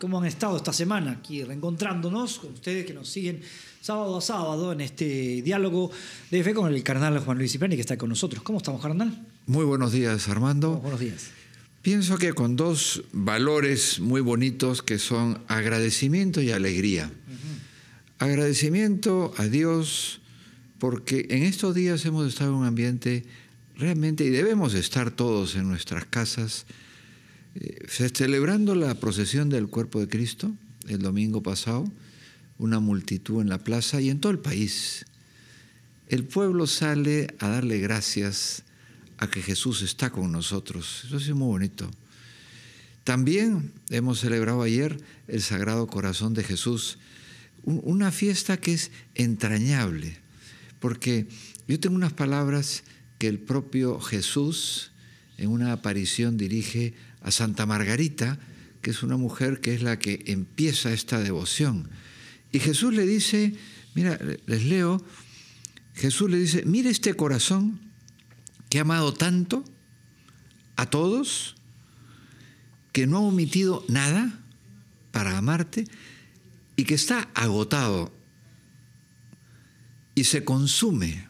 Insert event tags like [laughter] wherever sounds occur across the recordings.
cómo han estado esta semana aquí reencontrándonos con ustedes que nos siguen sábado a sábado en este diálogo de fe con el carnal Juan Luis Cipriani que está con nosotros. ¿Cómo estamos, carnal? Muy buenos días, Armando. buenos días. Pienso que con dos valores muy bonitos que son agradecimiento y alegría. Agradecimiento a Dios porque en estos días hemos estado en un ambiente realmente, y debemos estar todos en nuestras casas, eh, celebrando la procesión del cuerpo de Cristo el domingo pasado, una multitud en la plaza y en todo el país, el pueblo sale a darle gracias a que Jesús está con nosotros. Eso es muy bonito. También hemos celebrado ayer el Sagrado Corazón de Jesús, una fiesta que es entrañable, porque yo tengo unas palabras que el propio Jesús en una aparición dirige a Santa Margarita, que es una mujer que es la que empieza esta devoción. Y Jesús le dice, mira, les leo, Jesús le dice, mire este corazón que ha amado tanto a todos, que no ha omitido nada para amarte y que está agotado y se consume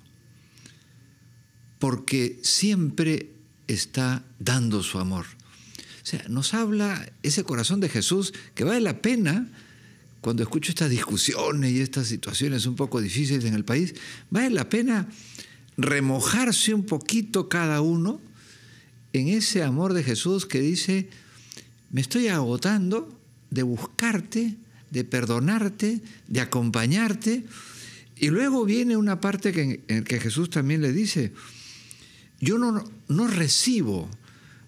porque siempre está dando su amor. O sea, nos habla ese corazón de Jesús que vale la pena, cuando escucho estas discusiones y estas situaciones un poco difíciles en el país, vale la pena remojarse un poquito cada uno en ese amor de Jesús que dice, me estoy agotando de buscarte, de perdonarte, de acompañarte. Y luego viene una parte que, en que Jesús también le dice, yo no, no recibo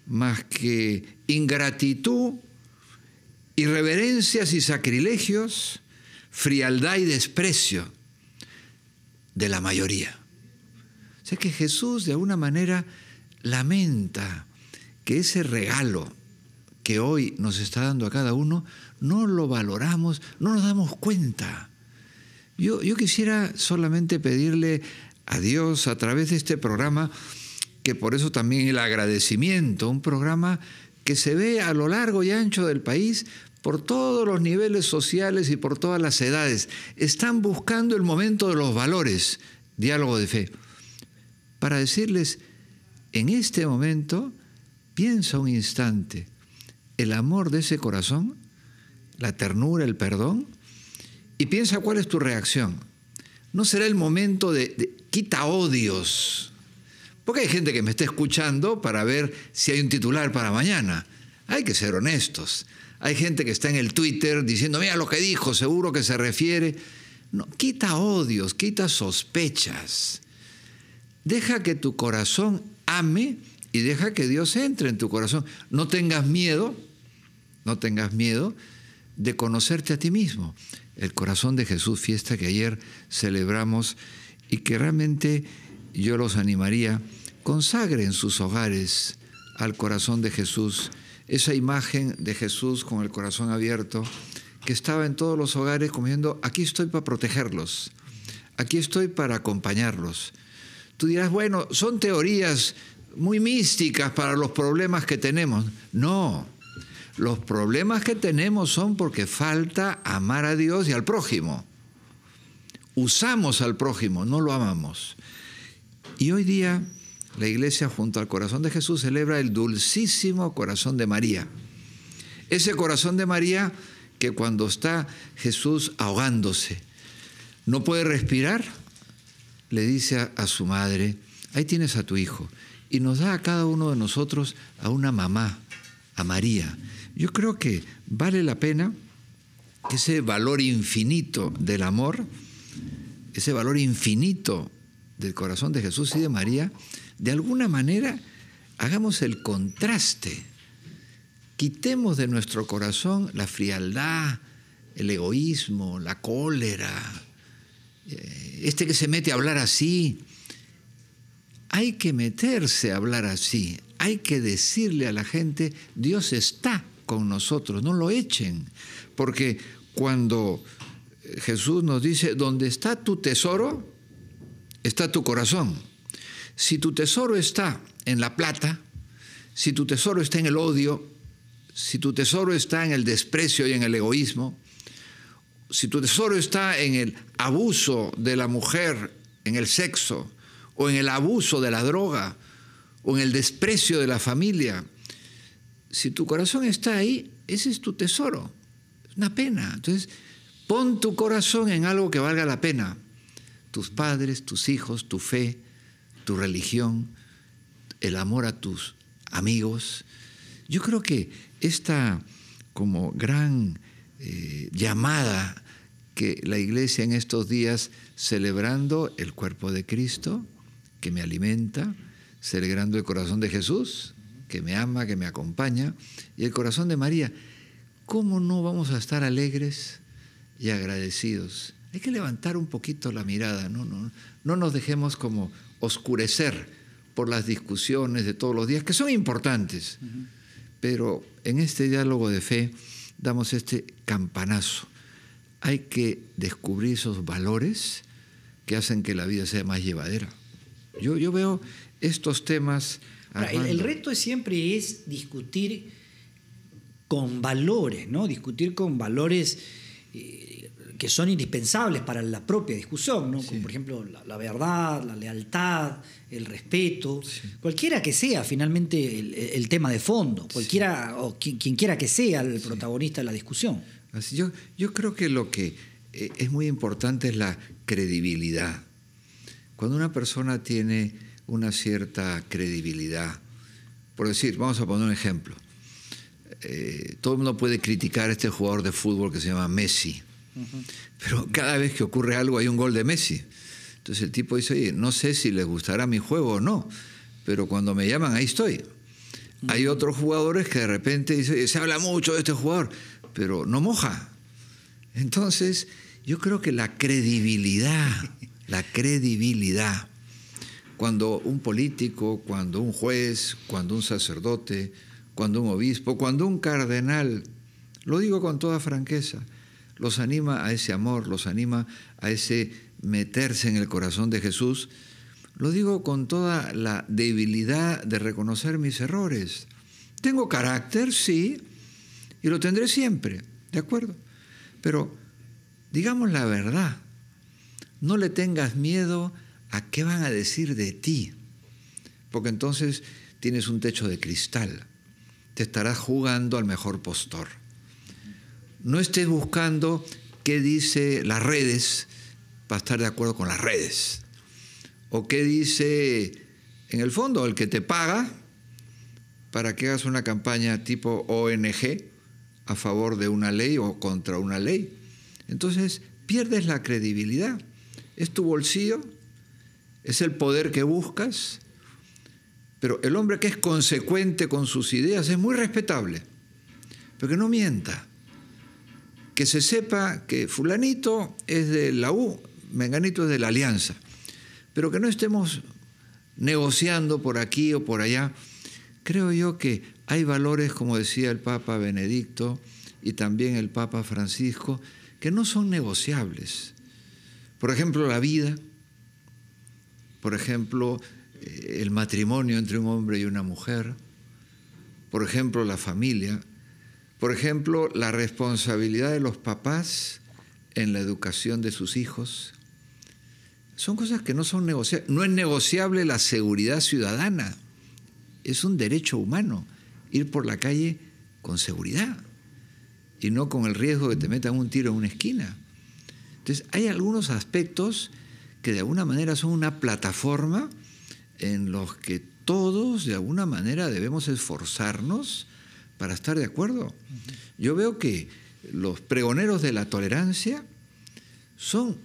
más que ingratitud, irreverencias y sacrilegios, frialdad y desprecio de la mayoría. O sea que Jesús de alguna manera lamenta que ese regalo que hoy nos está dando a cada uno, no lo valoramos, no nos damos cuenta. Yo, yo quisiera solamente pedirle a Dios a través de este programa que por eso también el agradecimiento, un programa que se ve a lo largo y ancho del país por todos los niveles sociales y por todas las edades. Están buscando el momento de los valores, diálogo de fe, para decirles, en este momento, piensa un instante, el amor de ese corazón, la ternura, el perdón, y piensa cuál es tu reacción. No será el momento de, quita odios, porque hay gente que me está escuchando para ver si hay un titular para mañana. Hay que ser honestos. Hay gente que está en el Twitter diciendo, mira lo que dijo, seguro que se refiere. No, quita odios, quita sospechas. Deja que tu corazón ame y deja que Dios entre en tu corazón. No tengas miedo, no tengas miedo de conocerte a ti mismo. El corazón de Jesús, fiesta que ayer celebramos y que realmente yo los animaría, consagren sus hogares al corazón de Jesús, esa imagen de Jesús con el corazón abierto, que estaba en todos los hogares comiendo. aquí estoy para protegerlos, aquí estoy para acompañarlos. Tú dirás, bueno, son teorías muy místicas para los problemas que tenemos. No, los problemas que tenemos son porque falta amar a Dios y al prójimo. Usamos al prójimo, no lo amamos. Y hoy día la iglesia junto al corazón de Jesús celebra el dulcísimo corazón de María. Ese corazón de María que cuando está Jesús ahogándose, no puede respirar, le dice a, su madre, ahí tienes a tu hijo. Y nos da a cada uno de nosotros a una mamá, a María. Yo creo que vale la pena que ese valor infinito del amor, ese valor infinito del corazón de Jesús y de María, de alguna manera hagamos el contraste, quitemos de nuestro corazón la frialdad, el egoísmo, la cólera, eh, este que se mete a hablar así. Hay que meterse a hablar así, hay que decirle a la gente, Dios está con nosotros, no lo echen, porque cuando Jesús nos dice, ¿dónde está tu tesoro? está tu corazón. Si tu tesoro está en la plata, si tu tesoro está en el odio, si tu tesoro está en el desprecio y en el egoísmo, si tu tesoro está en el abuso de la mujer, en el sexo, o en el abuso de la droga, o en el desprecio de la familia, si tu corazón está ahí, ese es tu tesoro. Es una pena. Entonces, pon tu corazón en algo que valga la pena tus padres, tus hijos, tu fe, tu religión, el amor a tus amigos. Yo creo que esta como gran eh, llamada que la iglesia en estos días celebrando el cuerpo de Cristo, que me alimenta, celebrando el corazón de Jesús, que me ama, que me acompaña, y el corazón de María, ¿cómo no vamos a estar alegres y agradecidos hay que levantar un poquito la mirada, no, no, no nos dejemos como oscurecer por las discusiones de todos los días, que son importantes, pero en este diálogo de fe damos este campanazo. Hay que descubrir esos valores que hacen que la vida sea más llevadera. Yo, yo veo estos temas... el, reto siempre es discutir con valores, ¿no? Discutir con valores eh, que son indispensables para la propia discusión, ¿no? Como por ejemplo la, verdad, la lealtad, el respeto, cualquiera que sea finalmente el, tema de fondo, cualquiera o quien, quiera que sea el protagonista de la discusión. yo, yo creo que lo que eh, es muy importante es la credibilidad. Cuando una persona tiene una cierta credibilidad, por decir, vamos a poner un ejemplo, eh, todo el mundo puede criticar este jugador de fútbol que se llama Messi, pero cada vez que ocurre algo hay un gol de Messi. Entonces el tipo dice, no sé si les gustará mi juego o no, pero cuando me llaman ahí estoy. Hay otros jugadores que de repente dicen, se habla mucho de este jugador, pero no moja. Entonces, yo creo que la credibilidad, [laughs] la credibilidad, cuando un político, cuando un juez, cuando un sacerdote, cuando un obispo, cuando un cardenal, lo digo con toda franqueza, los anima a ese amor, los anima a ese meterse en el corazón de Jesús. Lo digo con toda la debilidad de reconocer mis errores. Tengo carácter, sí, y lo tendré siempre, ¿de acuerdo? Pero digamos la verdad, no le tengas miedo a qué van a decir de ti, porque entonces tienes un techo de cristal, te estarás jugando al mejor postor no estés buscando qué dice las redes para estar de acuerdo con las redes. O qué dice, en el fondo, el que te paga para que hagas una campaña tipo ONG a favor de una ley o contra una ley. Entonces, pierdes la credibilidad. Es tu bolsillo, es el poder que buscas, pero el hombre que es consecuente con sus ideas es muy respetable, pero que no mienta que se sepa que fulanito es de la U, menganito es de la Alianza, pero que no estemos negociando por aquí o por allá. Creo yo que hay valores, como decía el Papa Benedicto y también el Papa Francisco, que no son negociables. Por ejemplo, la vida, por ejemplo, eh, el matrimonio entre un hombre y una mujer, por ejemplo, la familia, por ejemplo, la responsabilidad de los papás en la educación de sus hijos. Son cosas que no son negociables. No es negociable la seguridad ciudadana. Es un derecho humano ir por la calle con seguridad y no con el riesgo de que te metan un tiro en una esquina. Entonces, hay algunos aspectos que de alguna manera son una plataforma en los que todos de alguna manera debemos esforzarnos para estar de acuerdo. Yo veo que los pregoneros de la tolerancia son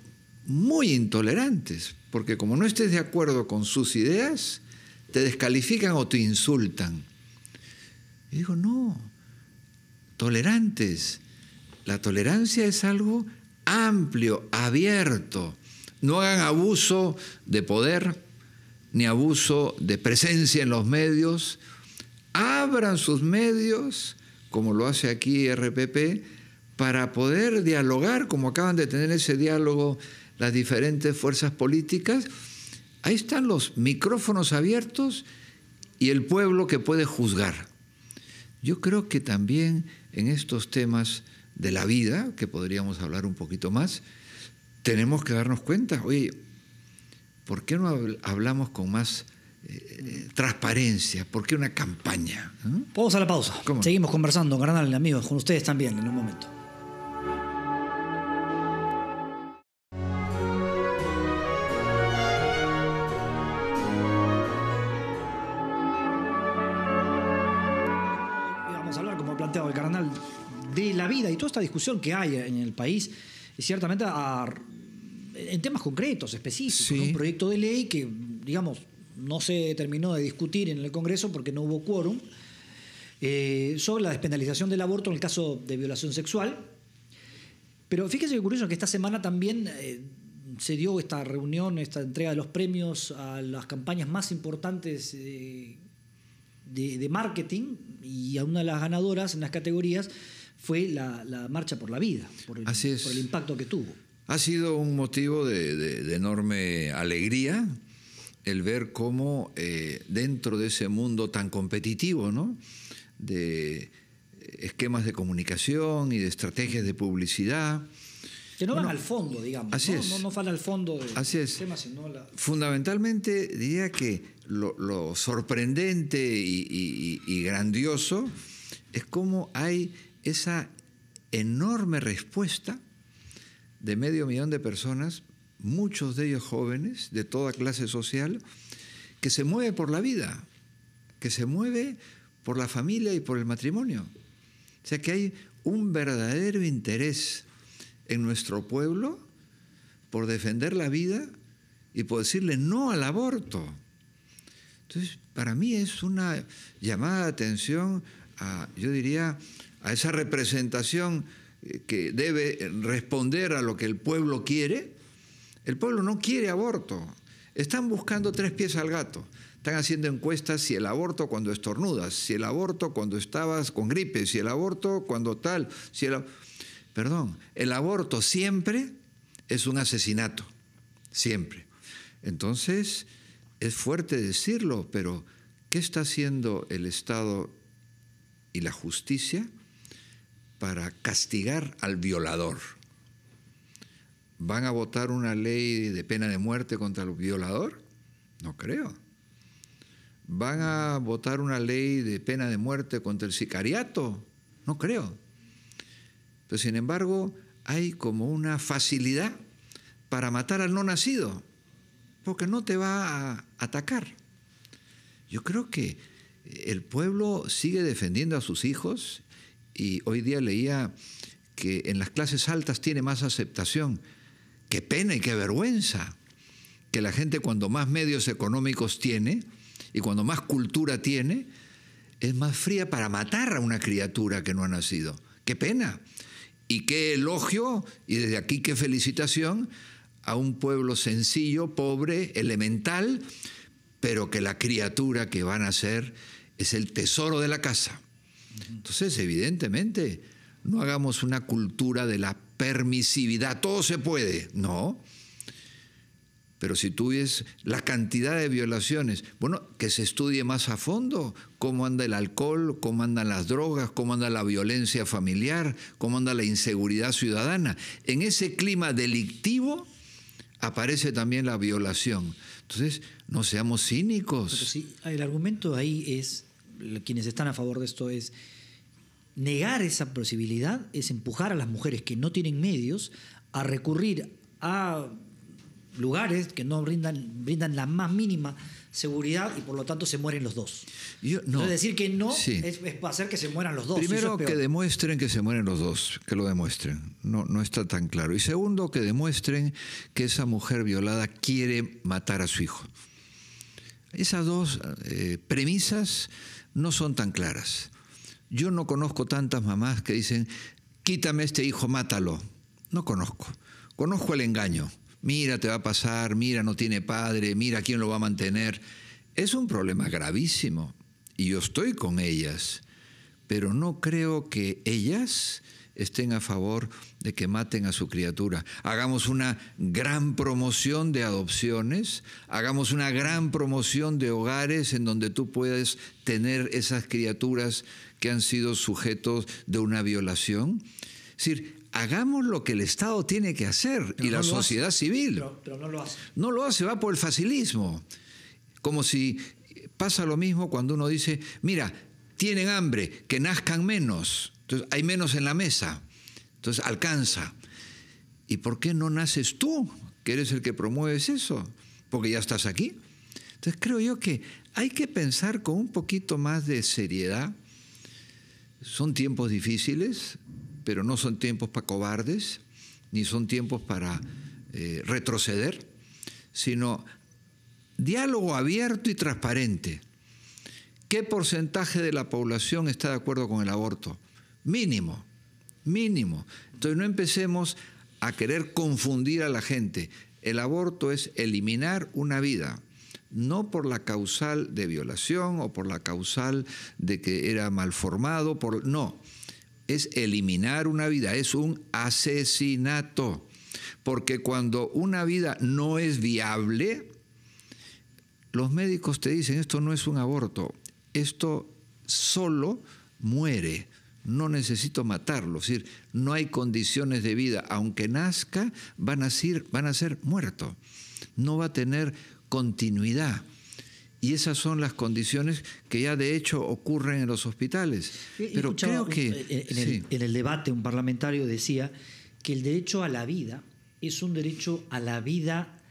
muy intolerantes, porque como no estés de acuerdo con sus ideas, te descalifican o te insultan. Y digo, no, tolerantes. La tolerancia es algo amplio, abierto. No hagan abuso de poder, ni abuso de presencia en los medios, abran sus medios, como lo hace aquí RPP, para poder dialogar, como acaban de tener ese diálogo las diferentes fuerzas políticas. Ahí están los micrófonos abiertos y el pueblo que puede juzgar. Yo creo que también en estos temas de la vida, que podríamos hablar un poquito más, tenemos que darnos cuenta, oye, ¿por qué no hablamos con más eh, transparencia, ¿por qué una campaña? Pausa ¿Mm? Vamos a la pausa. Seguimos conversando, Granal, amigos, con ustedes también en un momento. vamos a hablar, como planteado el carnal, de la vida y toda esta discusión que hay en el país, ciertamente en temas concretos, específicos, un proyecto de ley que, digamos, no se terminó de discutir en el Congreso porque no hubo quórum, eh, sobre la despenalización del aborto en el caso de violación sexual. Pero fíjese que curioso que esta semana también eh, se dio esta reunión, esta entrega de los premios a las campañas más importantes eh, de, marketing y a una de las ganadoras en las categorías fue la, Marcha por la Vida, por el, impacto que tuvo. Ha sido un motivo de, enorme alegría el ver cómo eh, dentro de ese mundo tan competitivo, ¿no? De eh, esquemas de comunicación y de estrategias de publicidad. Que no van al fondo, digamos. ¿no? No, van al fondo del de tema, sino la... Fundamentalmente diría que lo, sorprendente y grandioso es cómo hay esa enorme respuesta de medio millón de personas muchos de ellos jóvenes de toda clase social, que se mueve por la vida, que se mueve por la familia y por el matrimonio. O sea que hay un verdadero interés en nuestro pueblo por defender la vida y por decirle no al aborto. Entonces, para mí es una llamada de atención a, yo diría, a esa representación eh, que debe responder a lo que el pueblo quiere, el pueblo no quiere aborto. Están buscando tres pies al gato. Están haciendo encuestas si el aborto cuando estornudas, si el aborto cuando estabas con gripe, si el aborto cuando tal, si el... Perdón, el aborto siempre es un asesinato, siempre. Entonces, es fuerte decirlo, pero ¿qué está haciendo el Estado y la justicia para castigar al violador? ¿Van a votar una ley de pena de muerte contra el violador? No creo. ¿Van a votar una ley de pena de muerte contra el sicariato? No creo. Pero pues, sin embargo, hay como una facilidad para matar al no nacido, porque no te va a atacar. Yo creo que el pueblo sigue defendiendo a sus hijos y hoy día leía que en las clases altas tiene más aceptación Qué pena y qué vergüenza que la gente cuando más medios económicos tiene y cuando más cultura tiene, es más fría para matar a una criatura que no ha nacido. Qué pena. Y qué elogio, y desde aquí qué felicitación, a un pueblo sencillo, pobre, elemental, pero que la criatura que van a ser es el tesoro de la casa. Entonces, evidentemente, no hagamos una cultura de la permisividad, todo se puede. No. Pero si tú ves la cantidad de violaciones, bueno, que se estudie más a fondo cómo anda el alcohol, cómo andan las drogas, cómo anda la violencia familiar, cómo anda la inseguridad ciudadana. En ese clima delictivo aparece también la violación. Entonces, no seamos cínicos. el argumento ahí es, quienes están a favor de esto es, negar esa posibilidad es empujar a las mujeres que no tienen medios a recurrir a lugares que no brindan, brindan la más mínima seguridad y por lo tanto se mueren los dos. no. decir que no es, para hacer que se mueran los dos. Primero, que demuestren que se mueren los dos, que lo demuestren. No, no está tan claro. Y segundo, que demuestren que esa mujer violada quiere matar a su hijo. Esas dos eh, premisas no son tan claras. Yo no conozco tantas mamás que dicen, quítame este hijo, mátalo. No conozco. Conozco el engaño. Mira, te va a pasar, mira, no tiene padre, mira quién lo va a mantener. Es un problema gravísimo y yo estoy con ellas, pero no creo que ellas estén a favor de que maten a su criatura. Hagamos una gran promoción de adopciones, hagamos una gran promoción de hogares en donde tú puedes tener esas criaturas que han sido sujetos de una violación. Es decir, hagamos lo que el Estado tiene que hacer y la sociedad civil. pero no lo hace. No lo hace, va por el facilismo. Como si pasa lo mismo cuando uno dice, mira, tienen hambre, que nazcan menos. Entonces, hay menos en la mesa. Entonces, alcanza. ¿Y por qué no naces tú, que eres el que promueves eso? Porque ya estás aquí. Entonces, creo yo que hay que pensar con un poquito más de seriedad. Son tiempos difíciles, pero no son tiempos para cobardes, ni son tiempos para eh, retroceder, sino diálogo abierto y transparente ¿Qué porcentaje de la población está de acuerdo con el aborto? Mínimo, mínimo. Entonces no empecemos a querer confundir a la gente. El aborto es eliminar una vida, no por la causal de violación o por la causal de que era malformado, por... no, es eliminar una vida, es un asesinato. Porque cuando una vida no es viable, los médicos te dicen, esto no es un aborto, esto solo muere, no necesito matarlo, es decir, no hay condiciones de vida, aunque nazca, van a ser, van a ser muerto, no va a tener continuidad. Y esas son las condiciones que ya de hecho ocurren en los hospitales. Pero creo que. en el, debate, un parlamentario decía que el derecho a la vida es un derecho a la vida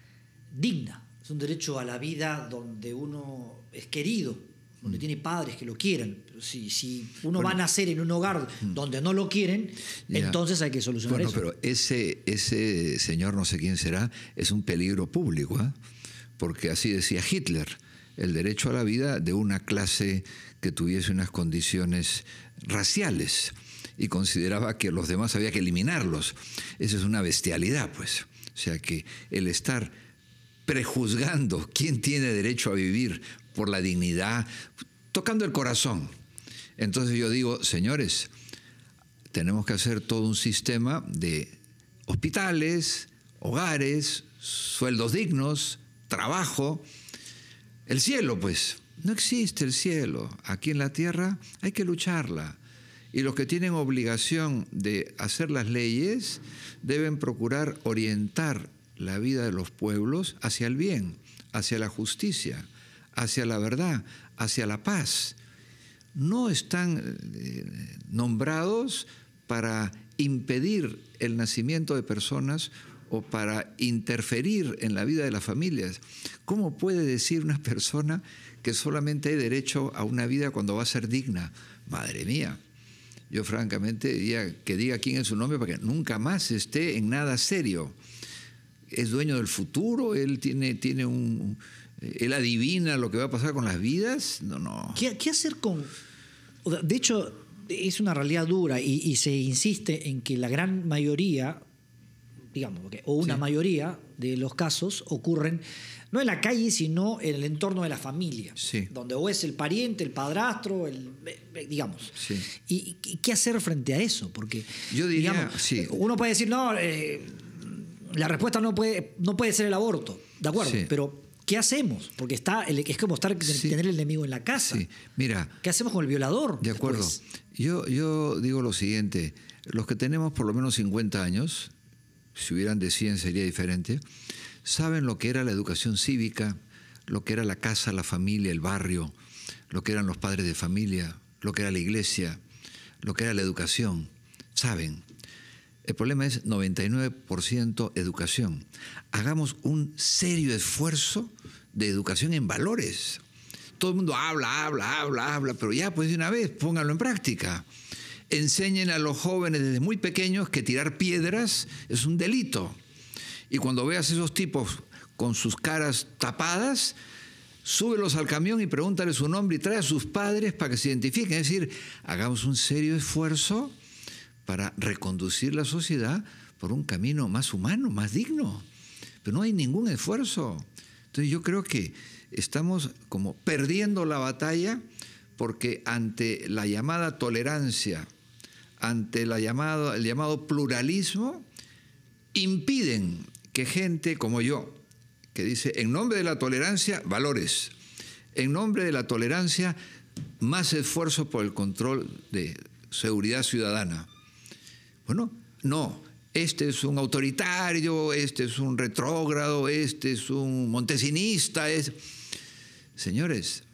digna, es un derecho a la vida donde uno es querido, donde tiene padres que lo quieran... si, uno va a nacer en un hogar mm. donde no lo quieren, entonces hay que solucionar eso. Bueno, pero ese, ese señor, no sé quién será, es un peligro público, ¿ah? porque así decía Hitler, el derecho a la vida de una clase que tuviese unas condiciones raciales y consideraba que los demás había que eliminarlos. Esa es una bestialidad, pues. O sea que el estar prejuzgando quién tiene derecho a vivir por la dignidad, tocando el corazón. Entonces yo digo, señores, tenemos que hacer todo un sistema de hospitales, hogares, sueldos dignos, trabajo. El cielo, pues, no existe el cielo. Aquí en la tierra hay que lucharla. Y los que tienen obligación de hacer las leyes deben procurar orientar la vida de los pueblos hacia el bien, hacia la justicia hacia la verdad, hacia la paz. No están eh, nombrados para impedir el nacimiento de personas o para interferir en la vida de las familias. ¿Cómo puede decir una persona que solamente hay derecho a una vida cuando va a ser digna? Madre mía, yo francamente diría que diga quién es su nombre para que nunca más esté en nada serio. Es dueño del futuro, él tiene, tiene un, él adivina lo que va a pasar con las vidas. No, no. ¿Qué, hacer con.? De hecho, es una realidad dura y, se insiste en que la gran mayoría, digamos, o una mayoría de los casos ocurren no en la calle, sino en el entorno de la familia. Donde o es el pariente, el padrastro, el, eh, eh, digamos. Sí. ¿Y qué hacer frente a eso? Porque, Yo digamos, sí. uno puede decir, no, eh, la respuesta no puede, no puede ser el aborto, ¿de acuerdo? Pero ¿Qué hacemos? Porque está, es como estar, tener el enemigo en la casa. Mira, ¿Qué hacemos con el violador? De acuerdo. Yo, yo digo lo siguiente, los que tenemos por lo menos 50 años, si hubieran de 100 sería diferente, saben lo que era la educación cívica, lo que era la casa, la familia, el barrio, lo que eran los padres de familia, lo que era la iglesia, lo que era la educación. Saben. El problema es 99% educación. Hagamos un serio esfuerzo de educación en valores. Todo el mundo habla, habla, habla, habla, pero ya, pues de una vez, pónganlo en práctica. Enseñen a los jóvenes desde muy pequeños que tirar piedras es un delito. Y cuando veas a esos tipos con sus caras tapadas, súbelos al camión y pregúntale su nombre y trae a sus padres para que se identifiquen. Es decir, hagamos un serio esfuerzo para reconducir la sociedad por un camino más humano, más digno. Pero no hay ningún esfuerzo. Entonces yo creo que estamos como perdiendo la batalla porque ante la llamada tolerancia, ante el llamado pluralismo, impiden que gente como yo, que dice, en nombre de la tolerancia, valores, en nombre de la tolerancia, más esfuerzo por el control de seguridad ciudadana, bueno, no, este es un autoritario, este es un retrógrado, este es un montesinista. Señores,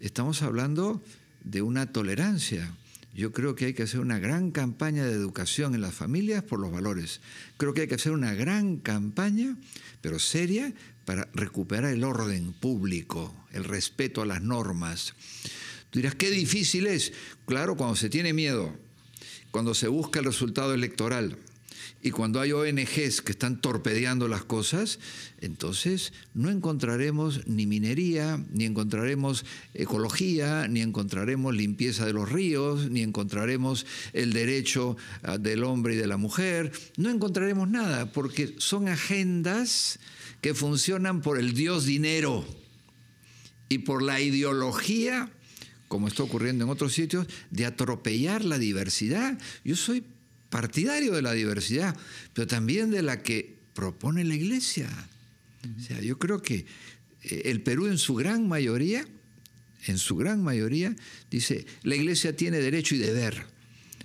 estamos hablando de una tolerancia. Yo creo que hay que hacer una gran campaña de educación en las familias por los valores. Creo que hay que hacer una gran campaña, pero seria, para recuperar el orden público, el respeto a las normas. Tú dirás, qué difícil es. Claro, cuando se tiene miedo, cuando se busca el resultado electoral y cuando hay ONGs que están torpedeando las cosas, entonces no encontraremos ni minería, ni encontraremos ecología, ni encontraremos limpieza de los ríos, ni encontraremos el derecho ah, del hombre y de la mujer, no encontraremos nada, porque son agendas que funcionan por el dios dinero y por la ideología como está ocurriendo en otros sitios, de atropellar la diversidad. Yo soy partidario de la diversidad, pero también de la que propone la Iglesia. O sea, yo creo que eh, el Perú en su gran mayoría, en su gran mayoría, dice, la Iglesia tiene derecho y deber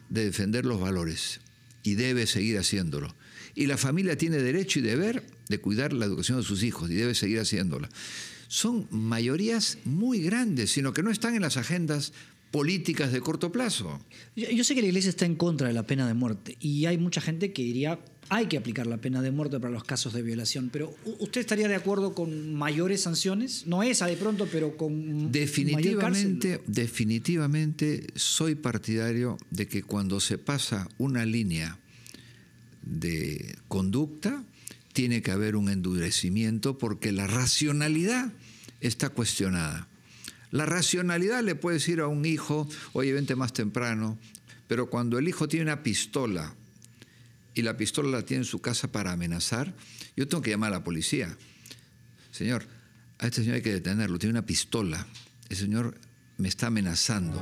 de defender los valores y debe seguir haciéndolo. Y la familia tiene derecho y deber de cuidar la educación de sus hijos y debe seguir haciéndola son mayorías muy grandes, sino que no están en las agendas políticas de corto plazo. Yo, sé que la Iglesia está en contra de la pena de muerte y hay mucha gente que diría hay que aplicar la pena de muerte para los casos de violación, pero ¿usted estaría de acuerdo con mayores sanciones? No esa de pronto, pero con definitivamente, definitivamente soy partidario de que cuando se pasa una línea de conducta tiene que haber un endurecimiento porque la racionalidad está cuestionada. La racionalidad le puede decir a un hijo, oye, vente más temprano, pero cuando el hijo tiene una pistola y la pistola la tiene en su casa para amenazar, yo tengo que llamar a la policía. Señor, a este señor hay que detenerlo, tiene una pistola. El señor me está amenazando.